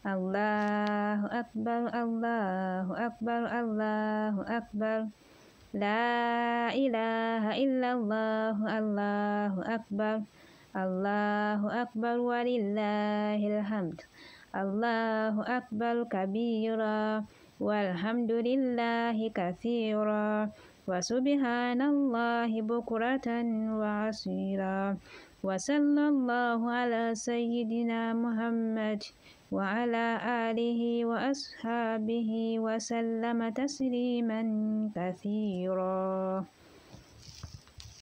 الله أكبر الله أكبر الله أكبر لا إله إلا الله الله أكبر الله أكبر ولله الحمد الله أكبر كبيرا والحمد لله كثيرا وسبحان الله بكرة وعصيرا وصلى الله على سيدنا محمد وعلى آله وأصحابه وسلم تسليما كثيرا